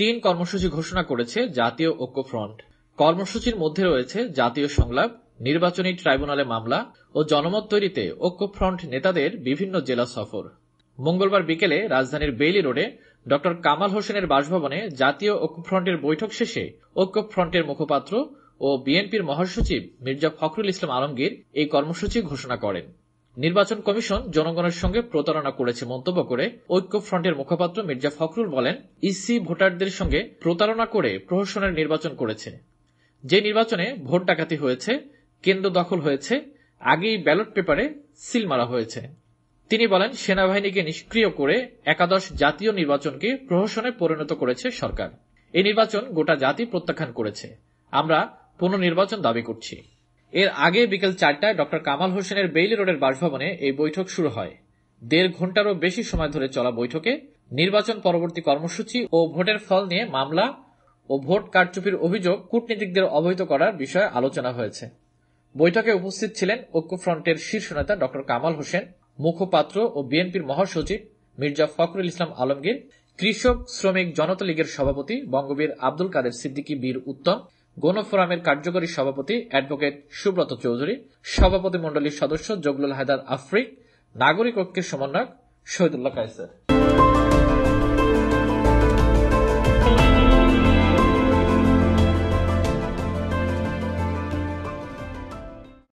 তিন কর্মসূচি ঘোষণা করেছে জাতীয় ঐক্যফ্রন্ট কর্মসূচির মধ্যে রয়েছে জাতীয় সংলাপ নির্বাচনী ট্রাইব্যুনালে মামলা ও জনমত তৈরিতে ঐক্যফ্রন্ট নেতাদের বিভিন্ন জেলা সফর মঙ্গলবার বিকেলে রাজধানীর বেইলি রোডে ড কামাল হোসেনের বাসভবনে জাতীয় ঐক্যফ্রন্টের বৈঠক শেষে ঐক্যফ্রন্টের মুখপাত্র ও বিএনপির মহাসচিব মির্জা ফখরুল ইসলাম আলমগীর এই কর্মসূচি ঘোষণা করেন নির্বাচন কমিশন জনগণের সঙ্গে প্রতারণা করেছে মন্তব্য করে ঐক্যফ্রন্টের মুখপাত্র মির্জা ফখরুল বলেন ইসি ভোটারদের সঙ্গে প্রতারণা করে প্রহসনের নির্বাচন করেছে যে নির্বাচনে ভোট ডাকাতি হয়েছে কেন্দ্র দখল হয়েছে আগেই ব্যালট পেপারে সিল মারা হয়েছে তিনি বলেন সেনাবাহিনীকে নিষ্ক্রিয় করে একাদশ জাতীয় নির্বাচনকে প্রহসনে পরিণত করেছে সরকার এই নির্বাচন গোটা জাতি প্রত্যাখ্যান করেছে আমরা পুনর্নির্বাচন দাবি করছি এর আগে বিকেল চারটায় ডক্টর কামাল হোসেনের বেইলি রোডের বাসভবনে এই বৈঠক শুরু হয় দেড় ঘন্টারও বেশি সময় ধরে চলা বৈঠকে নির্বাচন পরবর্তী কর্মসূচি ও ভোটের ফল নিয়ে মামলা ও ভোট কারচুপির অভিযোগ কূটনীতিকদের অবহিত করার বিষয়ে আলোচনা হয়েছে বৈঠকে উপস্থিত ছিলেন ঐক্যফ্রন্টের শীর্ষ নেতা ডক্টর কামাল হোসেন মুখপাত্র ও বিএনপির মহাসচিব মির্জা ফখরুল ইসলাম আলমগীর কৃষক শ্রমিক জনতা লীগের সভাপতি বঙ্গবীর আব্দুল কাদের সিদ্দিকী বীর উত্তম গণফোরামের কার্যকরী সভাপতি অ্যাডভোকেট সুব্রত চৌধুরী সভাপতি মণ্ডলীর সদস্য জগলুল হায়দার আফ্রিক নাগরিক ঐক্যের সমন্বয়ক শহীদুল্লাহ কায়সার